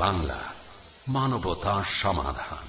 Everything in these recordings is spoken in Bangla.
বাংলা মানবতা সমাধান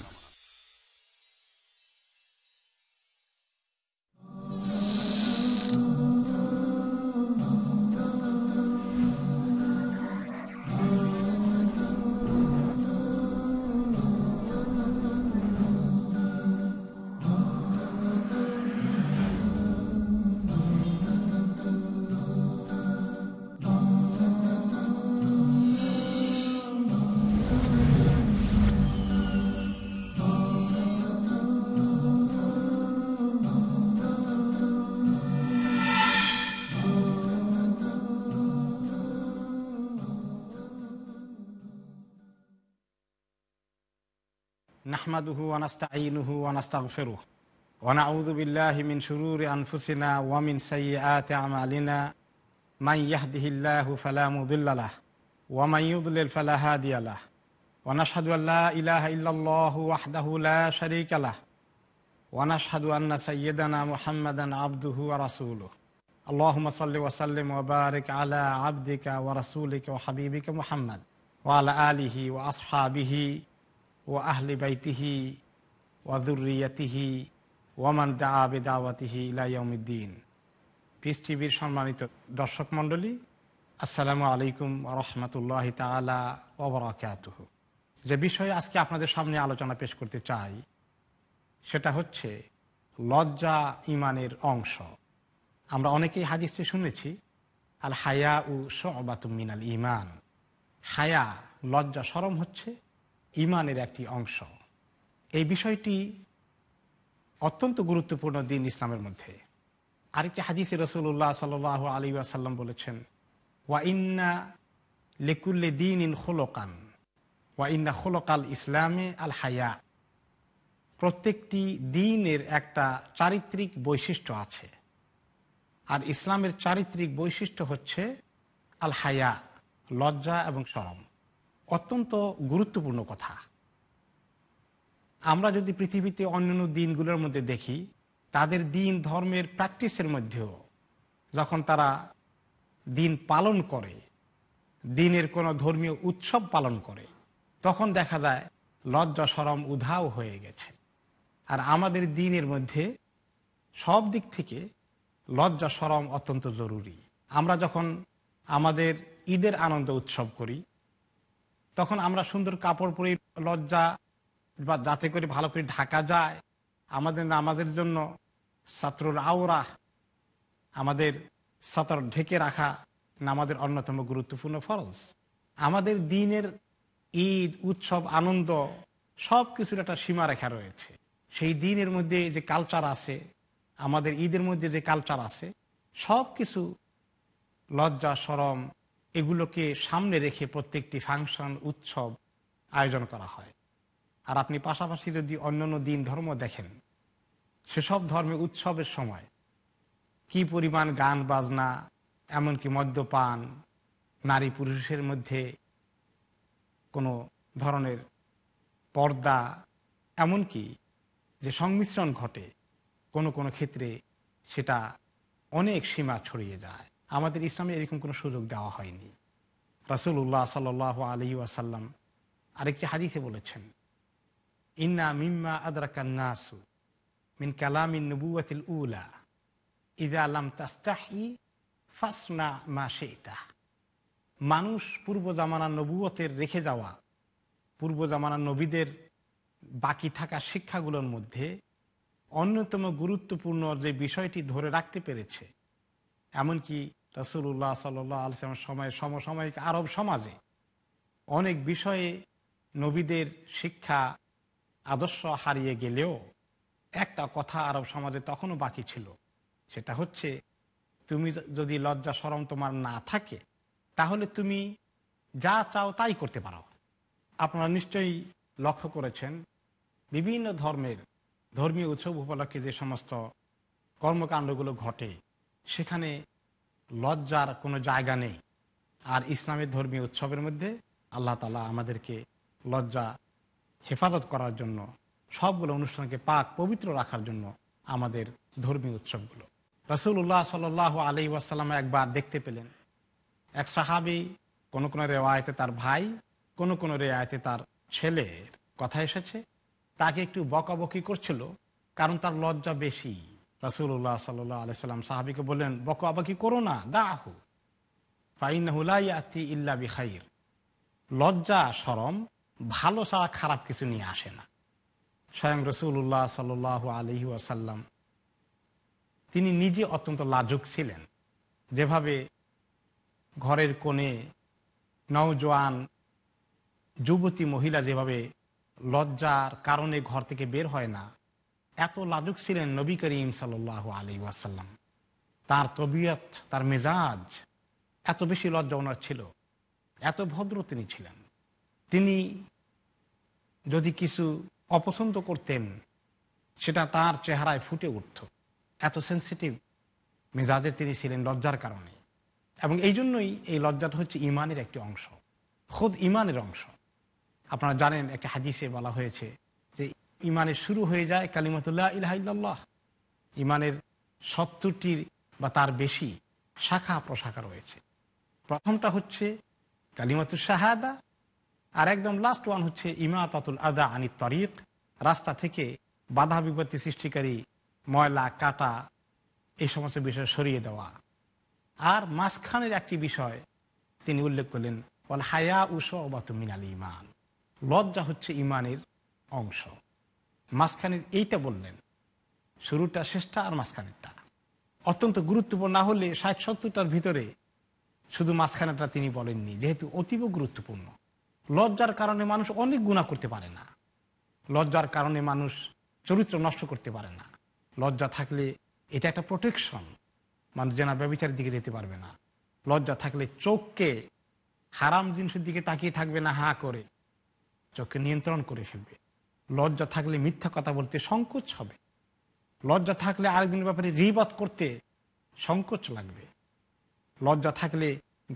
نحمده ونستعينه ونستغفره ونعوذ بالله من شرور أنفسنا ومن سيئات أعمالنا من يهده الله فلا مضل له ومن يضلل فلا هادي له ونشهد أن لا إله إلا الله وحده لا شريك له ونشهد أن سيدنا محمدا عبده ورسوله اللهم صل وسلم وبارك على عبدك ورسولك وحبيبك محمد وعلى آله وأصحابه ও আহলি বাইতিহি ওয়াদুরিয়াতিহি ওয়ামান দা আবে দাওয়াতিহি ইলাইয়ামুদ্দিন পিস টিভির সম্মানিত দর্শক মণ্ডলী আসসালামু আলাইকুম রহমতুল্লাহ তালা ওবরাকাত যে বিষয়ে আজকে আপনাদের সামনে আলোচনা পেশ করতে চাই সেটা হচ্ছে লজ্জা ইমানের অংশ আমরা অনেকেই হাদিসে শুনেছি আল হায়া উ মিনাল ইমান হায়া লজ্জা সরম হচ্ছে ইমানের একটি অংশ এই বিষয়টি অত্যন্ত গুরুত্বপূর্ণ দিন ইসলামের মধ্যে আরেকটি হাদিসে রসুল্লাহ সাল আলী আসাল্লাম বলেছেন ওয়া ইন্না লেকুল্লে দিন ইন খোলকান ওয়া ইন্না খোলকাল ইসলামে আল হায়া প্রত্যেকটি দিনের একটা চারিত্রিক বৈশিষ্ট্য আছে আর ইসলামের চারিত্রিক বৈশিষ্ট্য হচ্ছে আল হায়া লজ্জা এবং সরম অত্যন্ত গুরুত্বপূর্ণ কথা আমরা যদি পৃথিবীতে অন্যান্য দিনগুলোর মধ্যে দেখি তাদের দিন ধর্মের প্র্যাকটিসের মধ্যেও যখন তারা দিন পালন করে দিনের কোনো ধর্মীয় উৎসব পালন করে তখন দেখা যায় লজ্জা সরম উধাও হয়ে গেছে আর আমাদের দিনের মধ্যে সব দিক থেকে লজ্জা সরম অত্যন্ত জরুরি আমরা যখন আমাদের ঈদের আনন্দ উৎসব করি তখন আমরা সুন্দর কাপড় পরে লজ্জা বা যাতে করে ভালো করে ঢাকা যায় আমাদের নামাজের জন্য ছাত্রর আওরা আমাদের সাঁতার ঢেকে রাখা নামাজের অন্যতম গুরুত্বপূর্ণ ফরজ আমাদের দিনের ঈদ উৎসব আনন্দ সব কিছুর একটা সীমারেখা রয়েছে সেই দিনের মধ্যে যে কালচার আছে আমাদের ঈদের মধ্যে যে কালচার আছে সব কিছু লজ্জা সরম এগুলোকে সামনে রেখে প্রত্যেকটি ফাংশন উৎসব আয়োজন করা হয় আর আপনি পাশাপাশি যদি অন্যান্য দিন ধর্ম দেখেন সেসব ধর্মে উৎসবের সময় কি পরিমাণ গান বাজনা এমনকি মদ্যপান নারী পুরুষের মধ্যে কোনো ধরনের পর্দা এমনকি যে সংমিশ্রণ ঘটে কোনো কোনো ক্ষেত্রে সেটা অনেক সীমা ছড়িয়ে যায় আমাদের ইসলামে এরকম কোনো সুযোগ দেওয়া হয়নি উল্লাহ সাল আলী আসাল্লাম আরেকটি হাদিসে বলেছেন ইন্না মিম্মা কান্নাসু মিন কালামিন নবুয়াতিল উলা ইদা আলাম তাস্তাহি ফাসনা মা শেতা মানুষ পূর্ব জামানার নবুয়তের রেখে যাওয়া পূর্ব জামানার নবীদের বাকি থাকা শিক্ষাগুলোর মধ্যে অন্যতম গুরুত্বপূর্ণ যে বিষয়টি ধরে রাখতে পেরেছে এমনকি রাসুল্লাহ সাল আলসালাম সময়ে সমসাময়িক আরব সমাজে অনেক বিষয়ে নবীদের শিক্ষা আদর্শ হারিয়ে গেলেও একটা কথা আরব সমাজে তখনও বাকি ছিল সেটা হচ্ছে তুমি যদি লজ্জা সরম তোমার না থাকে তাহলে তুমি যা চাও তাই করতে পারো আপনারা নিশ্চয়ই লক্ষ্য করেছেন বিভিন্ন ধর্মের ধর্মীয় উৎসব উপলক্ষে যে সমস্ত কর্মকাণ্ডগুলো ঘটে সেখানে লজ্জার কোনো জায়গা নেই আর ইসলামের ধর্মীয় উৎসবের মধ্যে আল্লাহ তালা আমাদেরকে লজ্জা হেফাজত করার জন্য সবগুলো অনুষ্ঠানকে পাক পবিত্র রাখার জন্য আমাদের ধর্মীয় উৎসবগুলো রসুল্লাহ সাল আলি ওয়াসাল্লাম একবার দেখতে পেলেন এক সাহাবি কোনো কোনো রেওয়ায়তে তার ভাই কোনো কোনো রেওয়ায়তে তার ছেলের কথা এসেছে তাকে একটু বকাবকি করছিল কারণ তার লজ্জা বেশি রাসুল্লাহ সাল্লাহ আলাইসাল্লাম সাহাবিকে বললেন বকো করো না দা আহু ইল্লা বিখাইর লজ্জা সরম ভালো সারা খারাপ কিছু নিয়ে আসে না স্বয়ং রসুল্লাহ সাল আলহি আসাল্লাম তিনি নিজে অত্যন্ত লাজুক ছিলেন যেভাবে ঘরের কোণে নওজোয়ান যুবতী মহিলা যেভাবে লজ্জার কারণে ঘর থেকে বের হয় না এত লাজুক ছিলেন নবী করিম সাল আলী ওয়াসাল্লাম তার তবিয়ত তার মেজাজ এত বেশি লজ্জা ওনার ছিল এত ভদ্র তিনি ছিলেন তিনি যদি কিছু অপছন্দ করতেন সেটা তার চেহারায় ফুটে উঠত এত সেন্সিটিভ মেজাজের তিনি ছিলেন লজ্জার কারণে এবং এই জন্যই এই লজ্জাটা হচ্ছে ইমানের একটি অংশ খোদ ইমানের অংশ আপনারা জানেন একটা হাদিসে বলা হয়েছে ইমানের শুরু হয়ে যায় কালিমাতুল্লাহ ইলাহিল্লাহ ইমানের সত্তরটির বা তার বেশি শাখা প্রশাখা রয়েছে প্রথমটা হচ্ছে কালিমাতুল শাহাদা আর একদম লাস্ট ওয়ান হচ্ছে ইমাতাতুল আদা আনি তরিক রাস্তা থেকে বাধা বিপত্তি সৃষ্টিকারী ময়লা কাটা এই সমস্ত বিষয় সরিয়ে দেওয়া আর মাঝখানের একটি বিষয় তিনি উল্লেখ করলেন বল হায়া উস অবাত মিনাল ইমান লজ্জা হচ্ছে ইমানের অংশ মাঝখানের এইটা বললেন শুরুটা শেষটা আর মাঝখানেরটা অত্যন্ত গুরুত্বপূর্ণ না হলে ষাট সত্তরটার ভিতরে শুধু মাঝখানেটা তিনি বলেননি যেহেতু অতীব গুরুত্বপূর্ণ লজ্জার কারণে মানুষ অনেক গুণা করতে পারে না লজ্জার কারণে মানুষ চরিত্র নষ্ট করতে পারে না লজ্জা থাকলে এটা একটা প্রোটেকশন মানুষ যেন ব্যবচারের দিকে যেতে পারবে না লজ্জা থাকলে চোখকে হারাম জিনিসের দিকে তাকিয়ে থাকবে না হা করে চোখকে নিয়ন্ত্রণ করে ফেলবে লজ্জা থাকলে মিথ্যা কথা বলতে সংকোচ হবে লজ্জা থাকলে আরেকদিনের ব্যাপারে রিবাদ করতে সংকোচ লাগবে লজ্জা থাকলে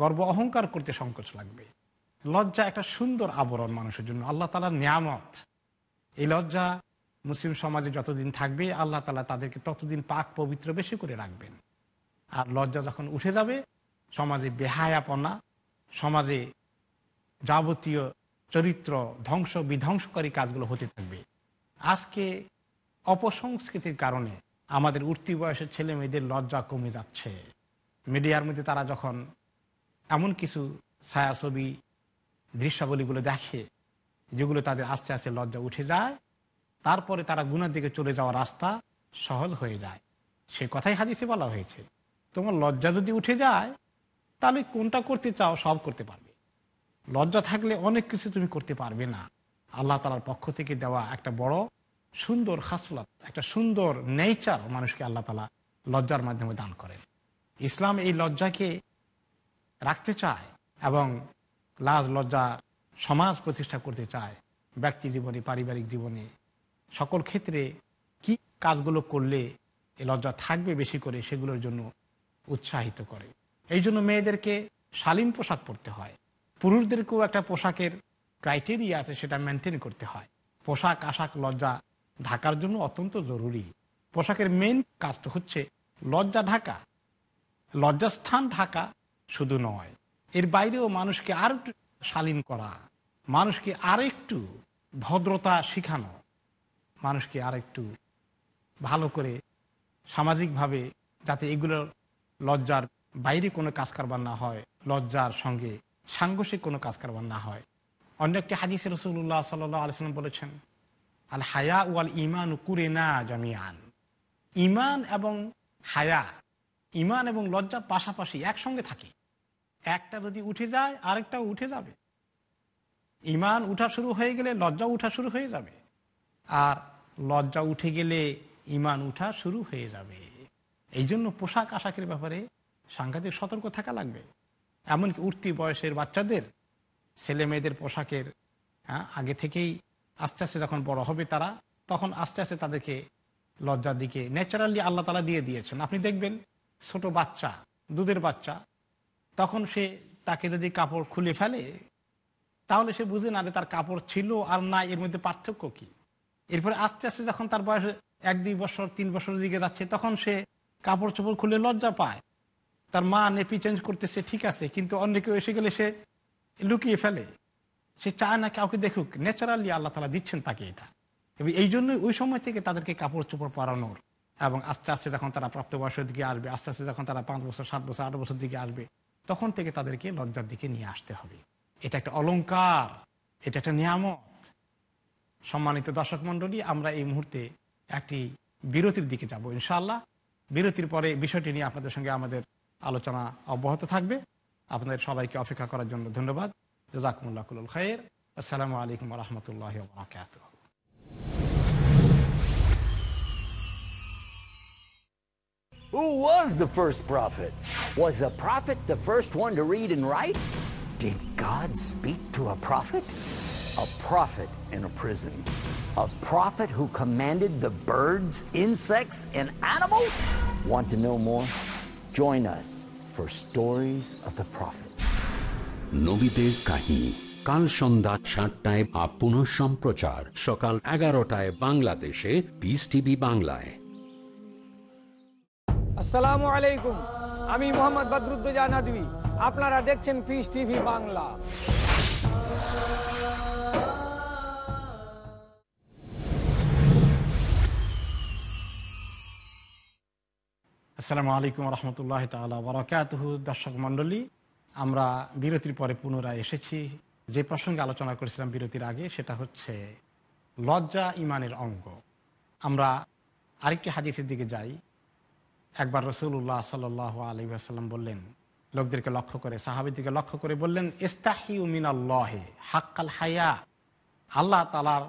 গর্ব অহংকার করতে সংকোচ লাগবে লজ্জা একটা সুন্দর আবরণ মানুষের জন্য আল্লাহ তালার নিয়ামত এই লজ্জা মুসলিম সমাজে যতদিন থাকবে আল্লাহ তালা তাদেরকে ততদিন পাক পবিত্র বেশি করে রাখবেন আর লজ্জা যখন উঠে যাবে সমাজে বেহায়াপনা সমাজে যাবতীয় চরিত্র ধ্বংস বিধ্বংসকারী কাজগুলো হতে থাকবে আজকে অপসংস্কৃতির কারণে আমাদের উঠতি বয়সের ছেলে মেয়েদের লজ্জা কমে যাচ্ছে মিডিয়ার মধ্যে তারা যখন এমন কিছু ছায়াছবি দৃশ্যাবলীগুলো দেখে যেগুলো তাদের আস্তে আস্তে লজ্জা উঠে যায় তারপরে তারা গুণার দিকে চলে যাওয়ার রাস্তা সহজ হয়ে যায় সে কথাই হাদিসে বলা হয়েছে তোমার লজ্জা যদি উঠে যায় তাহলে কোনটা করতে চাও সব করতে পারবে লজ্জা থাকলে অনেক কিছু তুমি করতে পারবে না আল্লাহ তালার পক্ষ থেকে দেওয়া একটা বড় সুন্দর খাসলত একটা সুন্দর নেচার মানুষকে আল্লাহ তালা লজ্জার মাধ্যমে দান করেন ইসলাম এই লজ্জাকে রাখতে চায় এবং লাজ লজ্জা সমাজ প্রতিষ্ঠা করতে চায় ব্যক্তি জীবনে পারিবারিক জীবনে সকল ক্ষেত্রে কি কাজগুলো করলে এ লজ্জা থাকবে বেশি করে সেগুলোর জন্য উৎসাহিত করে এই জন্য মেয়েদেরকে শালীন পোশাক পরতে হয় পুরুষদেরকেও একটা পোশাকের ক্রাইটেরিয়া আছে সেটা মেনটেন করতে হয় পোশাক আশাক লজ্জা ঢাকার জন্য অত্যন্ত জরুরি পোশাকের মেন কাজ তো হচ্ছে লজ্জা ঢাকা লজ্জাস্থান ঢাকা শুধু নয় এর বাইরেও মানুষকে আর শালীন করা মানুষকে আর একটু ভদ্রতা শিখানো মানুষকে আর একটু ভালো করে সামাজিকভাবে যাতে এগুলোর লজ্জার বাইরে কোনো কাজ কারবার না হয় লজ্জার সঙ্গে সাংঘর্ষিক কোনো কাজ কারবার না হয় অন্য একটি হাদিসে রসুল্লাহ সাল্লাহ আলসালাম বলেছেন আল হায়া ওয়াল ইমান কুরে না জামিয়ান ইমান এবং হায়া ইমান এবং লজ্জা পাশাপাশি একসঙ্গে থাকে একটা যদি উঠে যায় আরেকটাও উঠে যাবে ইমান উঠা শুরু হয়ে গেলে লজ্জা উঠা শুরু হয়ে যাবে আর লজ্জা উঠে গেলে ইমান উঠা শুরু হয়ে যাবে এই জন্য পোশাক আশাকের ব্যাপারে সাংঘাতিক সতর্ক থাকা লাগবে এমনকি উঠতি বয়সের বাচ্চাদের ছেলে মেয়েদের পোশাকের হ্যাঁ, আগে থেকেই আস্তে আস্তে যখন বড় হবে তারা তখন আস্তে আস্তে তাদেরকে লজ্জার দিকে ন্যাচারালি আল্লাহ তালা দিয়ে দিয়েছেন আপনি দেখবেন ছোট বাচ্চা দুধের বাচ্চা তখন সে তাকে যদি কাপড় খুলে ফেলে তাহলে সে বুঝে না যে তার কাপড় ছিল আর না এর মধ্যে পার্থক্য কি এরপরে আস্তে আস্তে যখন তার বয়স এক দুই বছর তিন বছরের দিকে যাচ্ছে তখন সে কাপড় চোপড় খুলে লজ্জা পায় তার মা নেপি চেঞ্জ করতেছে ঠিক আছে কিন্তু অন্য কেউ এসে গেলে সে লুকিয়ে ফেলে সে চায় না কাউকে দেখুক ন্যাচারালি আল্লাহ তালা দিচ্ছেন তাকে এটা এবং এই জন্যই ওই সময় থেকে তাদেরকে কাপড় চোপড় পরানোর এবং আস্তে আস্তে যখন তারা প্রাপ্তবয়সের দিকে আসবে আস্তে আস্তে যখন তারা পাঁচ বছর সাত বছর আট বছর দিকে আসবে তখন থেকে তাদেরকে লজ্জার দিকে নিয়ে আসতে হবে এটা একটা অলঙ্কার এটা একটা নিয়ামত সম্মানিত দর্শক মন্ডলী আমরা এই মুহূর্তে একটি বিরতির দিকে যাব ইনশাআল্লাহ বিরতির পরে বিষয়টি নিয়ে আপনাদের সঙ্গে আমাদের আলোচনা অব্যাহত থাকবে আপনাদের সবাইকে অপেক্ষা করার জন্য ধন্যবাদ খায়ের আসসালামু আলাইকুম রহমতুল্লাহ Who was the first prophet? Was a prophet the first one to read and write? Did God speak to a prophet? A prophet in a prison. A prophet who commanded the birds, insects, and animals? Want to know more? Join us for Stories of the Prophet. নবীদের কাহিনী কাল সন্ধ্যা সাতটায় আপ পুনঃ সম্প্রচার সকাল এগারোটায় বাংলাদেশে পিস টিভি বাংলায় আসসালামু আলাইকুম আমি মোহাম্মদ বদরুদ্দোজা নদী আপনারা দেখছেন পিস টিভি বাংলা আসসালামু আলাইকুম রহমতুল্লাহ তালা বরাকাতহ দর্শক মন্ডলী আমরা বিরতির পরে পুনরায় এসেছি যে প্রসঙ্গে আলোচনা করেছিলাম বিরতির আগে সেটা হচ্ছে লজ্জা ইমানের অঙ্গ আমরা আরেকটি হাদিসের দিকে যাই একবার রসুল্লাহ সাল আলী আসাল্লাম বললেন লোকদেরকে লক্ষ্য করে সাহাবিদিকে লক্ষ্য করে বললেন ইস্তাহিউ মিনাল্লহে হাক্কাল হায়া আল্লাহ তালার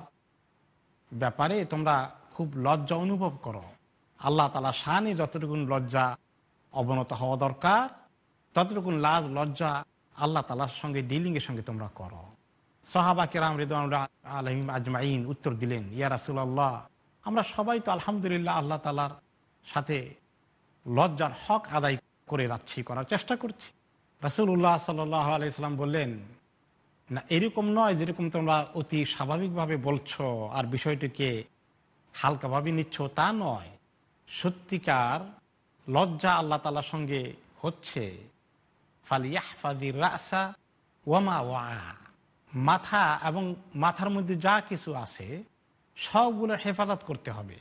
ব্যাপারে তোমরা খুব লজ্জা অনুভব করো আল্লাহ তালা শানি যতটুকুন লজ্জা অবনত হওয়া দরকার ততটুকুন লাজ লজ্জা আল্লাহ তালার সঙ্গে ডিলিংয়ের সঙ্গে তোমরা করো সাহাবা কেরাম রেদান আলহিম আজমাইন উত্তর দিলেন ইয়া রাসুল্লাহ আমরা সবাই তো আলহামদুলিল্লাহ আল্লাহ তালার সাথে লজ্জার হক আদায় করে যাচ্ছি করার চেষ্টা করছি রাসুল্লাহ সাল্লাহ আলাইসাল্লাম বললেন না এরকম নয় যেরকম তোমরা অতি স্বাভাবিকভাবে বলছো আর বিষয়টিকে হালকাভাবে নিচ্ছ তা নয় সত্যিকার লজ্জা আল্লাহ তালার সঙ্গে হচ্ছে রাসা ওয়া মাথা এবং মাথার মধ্যে যা কিছু আছে সবগুলোর হেফাজত করতে হবে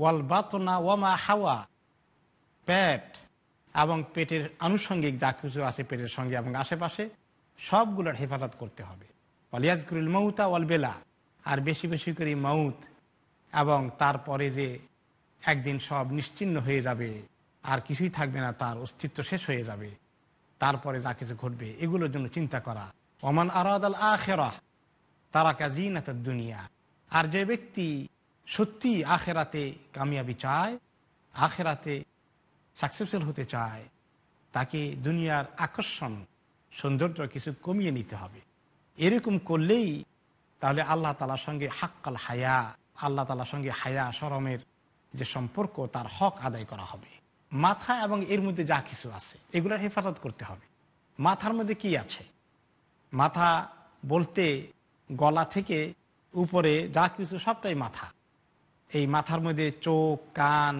ওয়াল বাতনা ওয়ামা হাওয়া পেট এবং পেটের আনুষঙ্গিক যা কিছু আছে পেটের সঙ্গে এবং আশেপাশে সবগুলোর হেফাজত করতে হবে করিল মৌতা ওয়াল বেলা আর বেশি বেশি করে মাউত এবং তারপরে যে একদিন সব নিশ্চিন্ন হয়ে যাবে আর কিছুই থাকবে না তার অস্তিত্ব শেষ হয়ে যাবে তারপরে যা কিছু ঘটবে এগুলোর জন্য চিন্তা করা অমান আরাদ আখেরা তারা তার দুনিয়া আর যে ব্যক্তি সত্যি আখেরাতে কামিয়াবি চায় আখেরাতে সাকসেসফুল হতে চায় তাকে দুনিয়ার আকর্ষণ সৌন্দর্য কিছু কমিয়ে নিতে হবে এরকম করলেই তাহলে আল্লাহ তালার সঙ্গে হাক্কাল হায়া আল্লাহ তালার সঙ্গে হায়া সরমের যে সম্পর্ক তার হক আদায় করা হবে মাথা এবং এর মধ্যে যা কিছু আছে এগুলোর হেফাজত করতে হবে মাথার মধ্যে কি আছে মাথা বলতে গলা থেকে উপরে যা কিছু সবটাই মাথা এই মাথার মধ্যে চোখ কান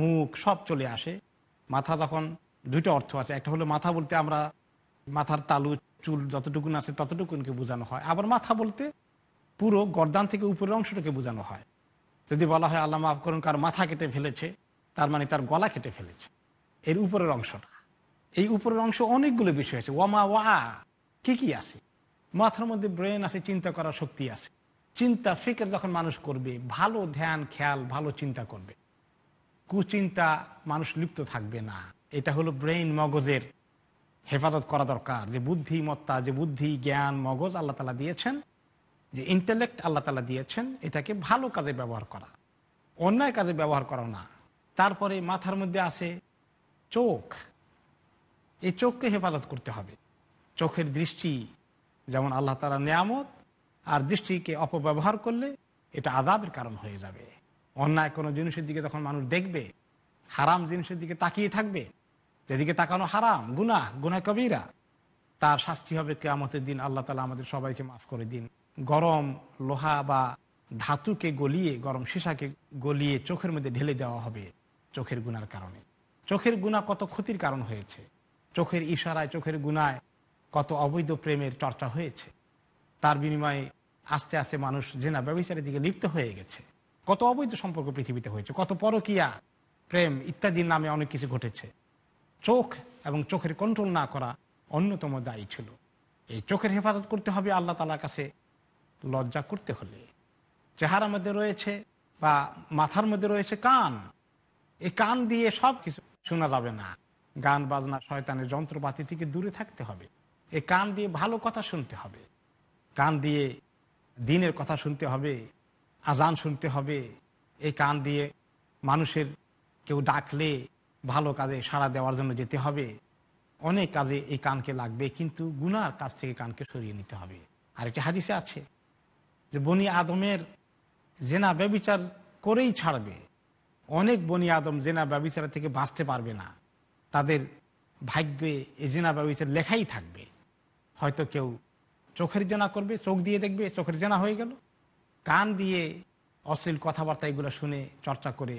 মুখ সব চলে আসে মাথা যখন দুইটা অর্থ আছে একটা হলো মাথা বলতে আমরা মাথার তালু চুল যতটুকুন আছে ততটুকুনকে বোঝানো হয় আবার মাথা বলতে পুরো গর্দান থেকে উপরের অংশটাকে বোঝানো হয় যদি বলা হয় আল্লাহ মাফ করুন কার মাথা কেটে ফেলেছে তার মানে তার গলা কেটে ফেলেছে এর উপরের অংশটা এই উপরের অংশ অনেকগুলো বিষয় আছে ওয়ামা ওয়া কি কি আছে মাথার মধ্যে ব্রেন আছে চিন্তা করার শক্তি আছে চিন্তা ফিকের যখন মানুষ করবে ভালো ধ্যান খেয়াল ভালো চিন্তা করবে কুচিন্তা মানুষ লিপ্ত থাকবে না এটা হলো ব্রেন মগজের হেফাজত করা দরকার যে বুদ্ধিমত্তা যে বুদ্ধি জ্ঞান মগজ আল্লাহ তালা দিয়েছেন যে ইন্টেলেক্ট আল্লাহ তালা দিয়েছেন এটাকে ভালো কাজে ব্যবহার করা অন্যায় কাজে ব্যবহার করা না তারপরে মাথার মধ্যে আছে চোখ এই চোখকে হেফাজত করতে হবে চোখের দৃষ্টি যেমন আল্লাহ তালা নিয়ামত আর দৃষ্টিকে অপব্যবহার করলে এটা আদাবের কারণ হয়ে যাবে অন্যায় কোনো জিনিসের দিকে যখন মানুষ দেখবে হারাম জিনিসের দিকে তাকিয়ে থাকবে যেদিকে তাকানো হারাম গুনাহ গুনাহ কবিরা তার শাস্তি হবে কেয়ামতের দিন আল্লাহ তালা আমাদের সবাইকে মাফ করে দিন গরম লোহা বা ধাতুকে গলিয়ে গরম সীসাকে গলিয়ে চোখের মধ্যে ঢেলে দেওয়া হবে চোখের গুনার কারণে চোখের গুণা কত ক্ষতির কারণ হয়েছে চোখের ইশারায় চোখের গুনায় কত অবৈধ প্রেমের চর্চা হয়েছে তার বিনিময়ে আস্তে আস্তে মানুষ জেনা ব্যবচারের দিকে লিপ্ত হয়ে গেছে কত অবৈধ সম্পর্ক পৃথিবীতে হয়েছে কত পরকিয়া প্রেম ইত্যাদির নামে অনেক কিছু ঘটেছে চোখ এবং চোখের কন্ট্রোল না করা অন্যতম দায়ী ছিল এই চোখের হেফাজত করতে হবে আল্লাহ তালার কাছে লজ্জা করতে হলে চেহারা মধ্যে রয়েছে বা মাথার মধ্যে রয়েছে কান এই কান দিয়ে সব কিছু শোনা যাবে না গান বাজনা শয়তানের যন্ত্রপাতি থেকে দূরে থাকতে হবে এই কান দিয়ে ভালো কথা শুনতে হবে কান দিয়ে দিনের কথা শুনতে হবে আজান শুনতে হবে এই কান দিয়ে মানুষের কেউ ডাকলে ভালো কাজে সাড়া দেওয়ার জন্য যেতে হবে অনেক কাজে এই কানকে লাগবে কিন্তু গুনার কাছ থেকে কানকে সরিয়ে নিতে হবে আরেকটি হাদিসে আছে যে বনি আদমের জেনা ব্যবিচার করেই ছাড়বে অনেক বনি আদম জেনা ব্যবিচার থেকে বাঁচতে পারবে না তাদের ভাগ্যে এ জেনা ব্যবিচার লেখাই থাকবে হয়তো কেউ চোখের জেনা করবে চোখ দিয়ে দেখবে চোখের জেনা হয়ে গেল কান দিয়ে অশ্লীল কথাবার্তা এগুলো শুনে চর্চা করে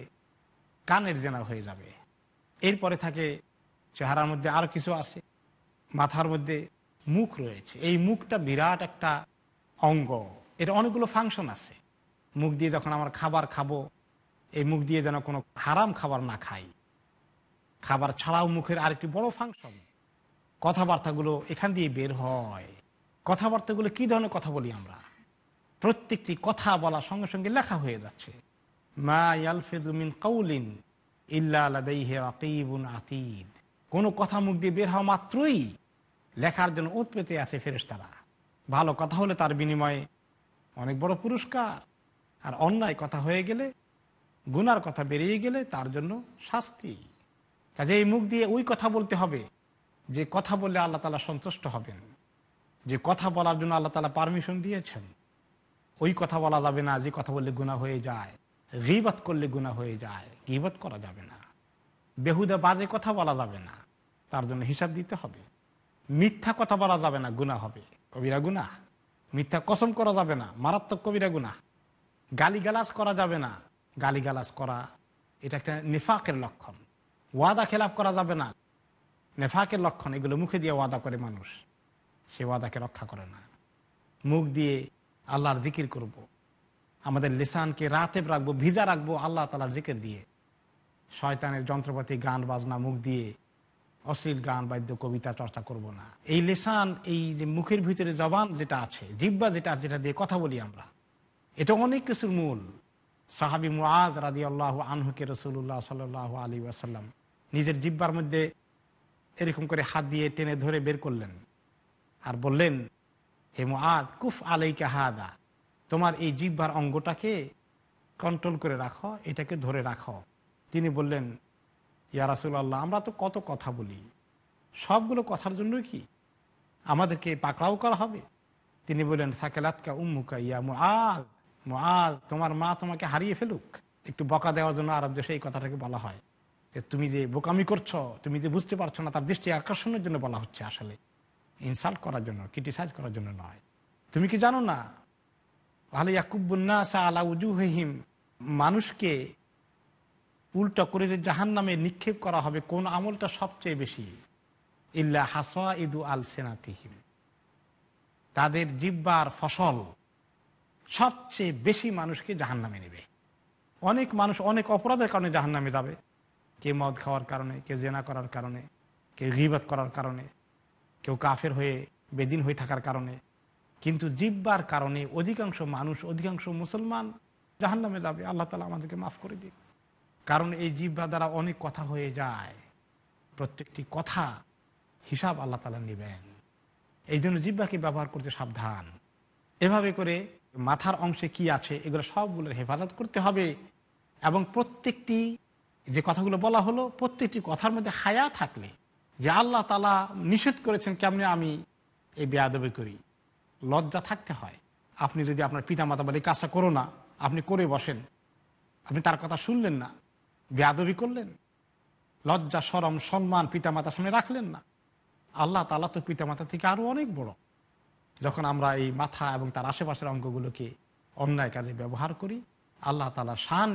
কানের জেনা হয়ে যাবে এরপরে থাকে চেহারার মধ্যে আরও কিছু আছে মাথার মধ্যে মুখ রয়েছে এই মুখটা বিরাট একটা অঙ্গ এর অনেকগুলো ফাংশন আছে মুখ দিয়ে যখন আমার খাবার খাবো এই মুখ দিয়ে যেন কোনো হারাম খাবার না খাই খাবার ছাড়াও মুখের আরেকটি বড় ফাংশন কথাবার্তাগুলো এখান দিয়ে বের হয় কথাবার্তাগুলো কি ধরনের কথা বলি আমরা প্রত্যেকটি কথা বলা সঙ্গে সঙ্গে লেখা হয়ে যাচ্ছে মা কৌলিন কোনো কথা মুখ দিয়ে বের হওয়া মাত্রই লেখার জন্য উৎপেতে আছে আছে ফেরেশতারা ভালো কথা হলে তার বিনিময়ে অনেক বড় পুরস্কার আর অন্যায় কথা হয়ে গেলে গুনার কথা বেরিয়ে গেলে তার জন্য শাস্তি কাজে এই মুখ দিয়ে ওই কথা বলতে হবে যে কথা বললে আল্লাহ তালা সন্তুষ্ট হবেন যে কথা বলার জন্য আল্লাহ তালা পারমিশন দিয়েছেন ওই কথা বলা যাবে না যে কথা বললে গুণা হয়ে যায় গিবত করলে গুণা হয়ে যায় গিবত করা যাবে না বেহুদা বাজে কথা বলা যাবে না তার জন্য হিসাব দিতে হবে মিথ্যা কথা বলা যাবে না গুণা হবে কবিরা গুণা মিথ্যা কসম করা যাবে না মারাত্মক কবিরা গুণা গালিগালাস করা যাবে না গালিগালাস করা এটা একটা নেফাকের লক্ষণ ওয়াদা খেলাপ করা যাবে না নেফাকের লক্ষণ এগুলো মুখে দিয়ে ওয়াদা করে মানুষ সে ওয়াদাকে রক্ষা করে না মুখ দিয়ে আল্লাহর জিকির করব। আমাদের লিসানকে রাতে রাখবো ভিজা রাখবো আল্লাহ তালার জিকির দিয়ে শয়তানের যন্ত্রপাতি গান বাজনা মুখ দিয়ে অশ্লীল গান বাদ্য কবিতা চর্চা করব না এই লেসান এই যে মুখের ভিতরে জবান যেটা আছে জিব্বা যেটা যেটা দিয়ে কথা বলি আমরা এটা অনেক কিছুর মূল সাহাবি মুআ রাজি আল্লাহ আনহুকে রসুল্লাহ সাল আলী আসাল্লাম নিজের জিব্বার মধ্যে এরকম করে হাত দিয়ে টেনে ধরে বের করলেন আর বললেন হে মুআ কুফ আলাইকা হাদা তোমার এই জিব্বার অঙ্গটাকে কন্ট্রোল করে রাখো এটাকে ধরে রাখো তিনি বললেন ইয়া আল্লাহ আমরা তো কত কথা বলি সবগুলো কথার জন্য কি আমাদেরকে পাকড়াও করা হবে তিনি বললেন সাকেলাতকা উম্মুকা ইয়া মুআল আল তোমার মা তোমাকে হারিয়ে ফেলুক একটু বকা দেওয়ার জন্য আরব দেশে এই কথাটাকে বলা হয় যে তুমি যে বোকামি করছো তুমি যে বুঝতে পারছো না তার দৃষ্টি আকর্ষণের জন্য বলা হচ্ছে আসলে ইনসাল্ট করার জন্য ক্রিটিসাইজ করার জন্য নয় তুমি কি জানো না তাহলে ইয়াকুবুন্না সা আলা উজু মানুষকে উল্টা করে যে জাহান নামে নিক্ষেপ করা হবে কোন আমলটা সবচেয়ে বেশি ইল্লা হাসা ইদু আল সেনাতিহিম তাদের জিব্বার ফসল সবচেয়ে বেশি মানুষকে জাহান নামে নেবে অনেক মানুষ অনেক অপরাধের কারণে জাহান নামে যাবে কেউ মদ খাওয়ার কারণে কেউ জেনা করার কারণে কেউ গিবাদ করার কারণে কেউ কাফের হয়ে বেদিন হয়ে থাকার কারণে কিন্তু জিব্বার কারণে অধিকাংশ মানুষ অধিকাংশ মুসলমান জাহান নামে যাবে আল্লাহ তালা আমাদেরকে মাফ করে দিন কারণ এই জিব্বা দ্বারা অনেক কথা হয়ে যায় প্রত্যেকটি কথা হিসাব আল্লাহ তালা নেবেন এই জন্য জিব্বাকে ব্যবহার করতে সাবধান এভাবে করে মাথার অংশে কি আছে এগুলো সবগুলোর হেফাজত করতে হবে এবং প্রত্যেকটি যে কথাগুলো বলা হলো প্রত্যেকটি কথার মধ্যে হায়া থাকলে যে আল্লাহ তালা নিষেধ করেছেন কেমনে আমি এই বেয়াদবে করি লজ্জা থাকতে হয় আপনি যদি আপনার মাতা বলে কাজটা করো না আপনি করে বসেন আপনি তার কথা শুনলেন না বেয়াদবি করলেন লজ্জা সরম সম্মান মাতার সামনে রাখলেন না আল্লাহ তালা তো পিতামাতা থেকে আরও অনেক বড় যখন আমরা এই মাথা এবং তার আশেপাশের অঙ্গগুলোকে অন্যায় কাজে ব্যবহার করি আল্লাহ তালা শান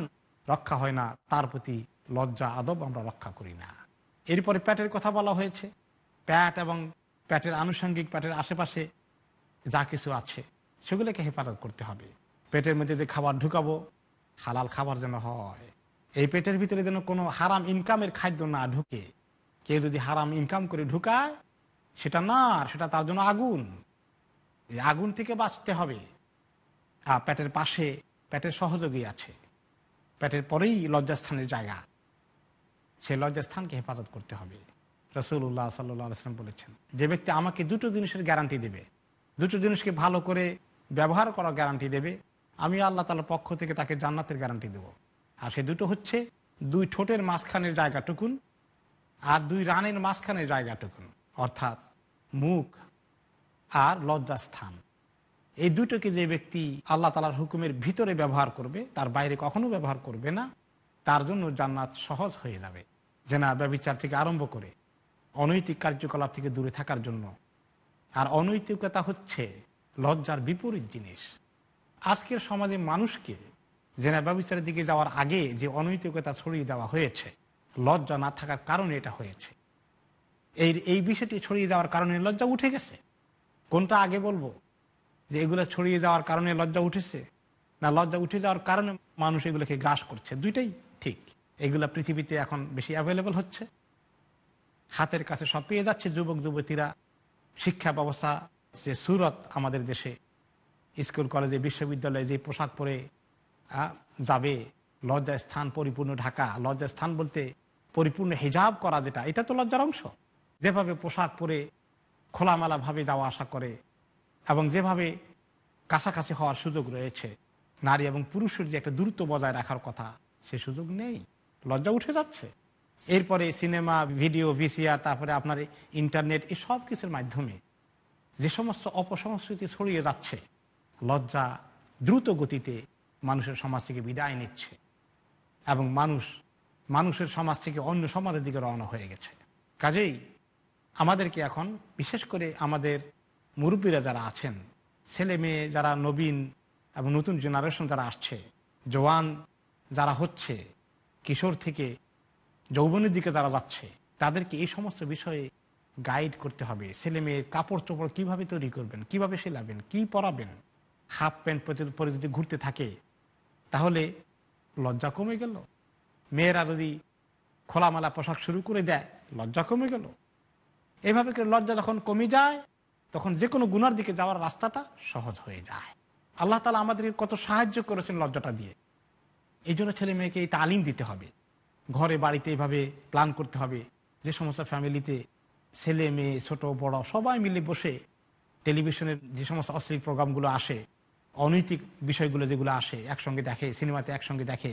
রক্ষা হয় না তার প্রতি লজ্জা আদব আমরা রক্ষা করি না এরপরে প্যাটের কথা বলা হয়েছে প্যাট এবং প্যাটের আনুষঙ্গিক প্যাটের আশেপাশে যা কিছু আছে সেগুলোকে হেফাজত করতে হবে পেটের মধ্যে যে খাবার ঢুকাবো হালাল খাবার যেন হয় এই পেটের ভিতরে যেন কোনো হারাম ইনকামের খাদ্য না ঢুকে কেউ যদি হারাম ইনকাম করে ঢুকায় সেটা না সেটা তার জন্য আগুন এই আগুন থেকে বাঁচতে হবে আর পেটের পাশে পেটের সহযোগী আছে প্যাটের পরেই লজ্জাস্থানের জায়গা সে লজ্জাস্থানকে হেফাজত করতে হবে রসুল্লাহ সাল্লাম বলেছেন যে ব্যক্তি আমাকে দুটো জিনিসের গ্যারান্টি দেবে দুটো জিনিসকে ভালো করে ব্যবহার করার গ্যারান্টি দেবে আমি আল্লাহ তালার পক্ষ থেকে তাকে জান্নাতের গ্যারান্টি দেবো আর সে দুটো হচ্ছে দুই ঠোঁটের মাঝখানের জায়গাটুকুন আর দুই রানের মাঝখানের জায়গাটুকুন অর্থাৎ মুখ আর লজ্জাস্থান এই দুটোকে যে ব্যক্তি আল্লাহ তালার হুকুমের ভিতরে ব্যবহার করবে তার বাইরে কখনো ব্যবহার করবে না তার জন্য জান্নাত সহজ হয়ে যাবে জেনা ব্যবচার থেকে আরম্ভ করে অনৈতিক কার্যকলাপ থেকে দূরে থাকার জন্য আর অনৈতিকতা হচ্ছে লজ্জার বিপরীত জিনিস আজকের সমাজে মানুষকে জেনা ব্যবস্থার দিকে যাওয়ার আগে যে অনৈতিকতা ছড়িয়ে দেওয়া হয়েছে লজ্জা না থাকার কারণে এটা হয়েছে এই এই বিষয়টি ছড়িয়ে যাওয়ার কারণে লজ্জা উঠে গেছে কোনটা আগে বলবো যে এগুলো ছড়িয়ে যাওয়ার কারণে লজ্জা উঠেছে না লজ্জা উঠে যাওয়ার কারণে মানুষ এগুলোকে গ্রাস করছে দুইটাই ঠিক এগুলো পৃথিবীতে এখন বেশি অ্যাভেলেবল হচ্ছে হাতের কাছে সব পেয়ে যাচ্ছে যুবক যুবতীরা শিক্ষা ব্যবস্থা যে সুরত আমাদের দেশে স্কুল কলেজে বিশ্ববিদ্যালয়ে যে পোশাক পরে যাবে লজ্জায় স্থান পরিপূর্ণ ঢাকা লজ্জায় স্থান বলতে পরিপূর্ণ হিজাব করা যেটা এটা তো লজ্জার অংশ যেভাবে পোশাক পরে খোলামেলাভাবে যাওয়া আসা করে এবং যেভাবে কাছাকাছি হওয়ার সুযোগ রয়েছে নারী এবং পুরুষের যে একটা দূরত্ব বজায় রাখার কথা সে সুযোগ নেই লজ্জা উঠে যাচ্ছে এরপরে সিনেমা ভিডিও ভিসিআর তারপরে আপনার ইন্টারনেট এই সব কিছুর মাধ্যমে যে সমস্ত অপসংস্কৃতি ছড়িয়ে যাচ্ছে লজ্জা দ্রুত গতিতে মানুষের সমাজ থেকে বিদায় নিচ্ছে এবং মানুষ মানুষের সমাজ থেকে অন্য সমাজের দিকে রওনা হয়ে গেছে কাজেই আমাদেরকে এখন বিশেষ করে আমাদের মুরব্বীরা যারা আছেন ছেলে মেয়ে যারা নবীন এবং নতুন জেনারেশন যারা আসছে জওয়ান যারা হচ্ছে কিশোর থেকে যৌবনের দিকে যারা যাচ্ছে তাদেরকে এই সমস্ত বিষয়ে গাইড করতে হবে ছেলে মেয়ের কাপড় চোপড় কীভাবে তৈরি করবেন কিভাবে সেলাবেন কি পরাবেন হাফ প্যান্ট পরে যদি ঘুরতে থাকে তাহলে লজ্জা কমে গেল মেয়েরা যদি খোলামালা পোশাক শুরু করে দেয় লজ্জা কমে গেল এভাবে করে লজ্জা যখন কমে যায় তখন যে কোনো গুনার দিকে যাওয়ার রাস্তাটা সহজ হয়ে যায় আল্লাহ তালা আমাদেরকে কত সাহায্য করেছেন লজ্জাটা দিয়ে এই জন্য ছেলে মেয়েকে এই তালিম দিতে হবে ঘরে বাড়িতে এইভাবে প্ল্যান করতে হবে যে সমস্ত ফ্যামিলিতে ছেলে মেয়ে ছোট বড় সবাই মিলে বসে টেলিভিশনের যে সমস্ত অশ্লীল প্রোগ্রামগুলো আসে অনৈতিক বিষয়গুলো যেগুলো আসে একসঙ্গে দেখে সিনেমাতে একসঙ্গে দেখে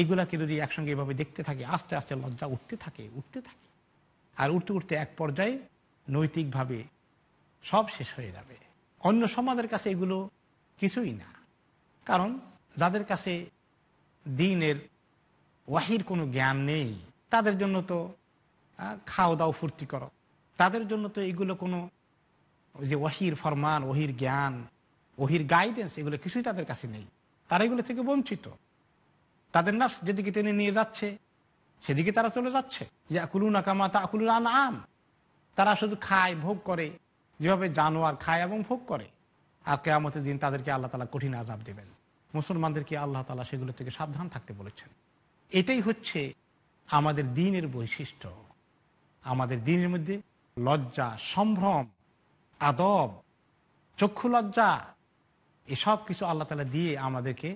এগুলাকে যদি একসঙ্গে এভাবে দেখতে থাকে আস্তে আস্তে লজ্জা উঠতে থাকে উঠতে থাকে আর উঠতে উঠতে এক পর্যায়ে নৈতিকভাবে সব শেষ হয়ে যাবে অন্য সমাজের কাছে এগুলো কিছুই না কারণ যাদের কাছে দিনের ওয়াহির কোনো জ্ঞান নেই তাদের জন্য তো খাওয়া দাওয়া ফুর্তি করো তাদের জন্য তো এগুলো কোনো যে ওয়াহির ফরমান ওহির জ্ঞান ওহির গাইডেন্স এগুলো কিছুই তাদের কাছে নেই তারা এগুলো থেকে বঞ্চিত তাদের নাফস যেদিকে টেনে নিয়ে যাচ্ছে সেদিকে তারা চলে যাচ্ছে যে আকুলুন কামা তা আকুলুন আন আম তারা শুধু খায় ভোগ করে যেভাবে জানোয়ার খায় এবং ভোগ করে আর কেয়ামতের দিন তাদেরকে আল্লাহ তালা কঠিন আজাব দেবেন মুসলমানদেরকে আল্লাহ তালা সেগুলো থেকে সাবধান থাকতে বলেছেন এটাই হচ্ছে আমাদের দিনের বৈশিষ্ট্য আমাদের দিনের মধ্যে লজ্জা সম্ভ্রম আদব চক্ষু লজ্জা এসব কিছু আল্লাহ তালা দিয়ে আমাদেরকে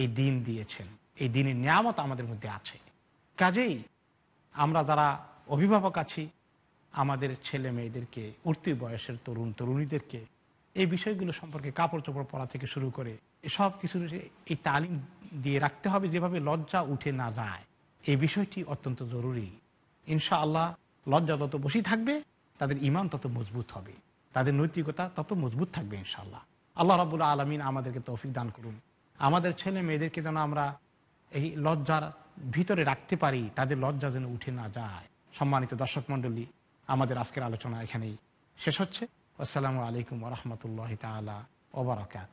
এই দিন দিয়েছেন এই দিনের নিয়ামত আমাদের মধ্যে আছে কাজেই আমরা যারা অভিভাবক আছি আমাদের ছেলে মেয়েদেরকে উঠতি বয়সের তরুণ তরুণীদেরকে এই বিষয়গুলো সম্পর্কে কাপড় চোপড় পরা থেকে শুরু করে এসব কিছু এই তালিম দিয়ে রাখতে হবে যেভাবে লজ্জা উঠে না যায় এই বিষয়টি অত্যন্ত জরুরি ইনশা আল্লাহ লজ্জা তত বসেই থাকবে তাদের ইমান তত মজবুত হবে তাদের নৈতিকতা তত মজবুত থাকবে ইনশাল্লাহ আল্লাহ রাবুল্লা আলমিন আমাদেরকে তৌফিক দান করুন আমাদের ছেলে মেয়েদেরকে যেন আমরা এই লজ্জার ভিতরে রাখতে পারি তাদের লজ্জা যেন উঠে না যায় সম্মানিত দর্শক মন্ডলী আমাদের আজকের আলোচনা এখানেই শেষ হচ্ছে আসসালামু আলাইকুম রহমতুল্লাহ তালা ওবরাকাত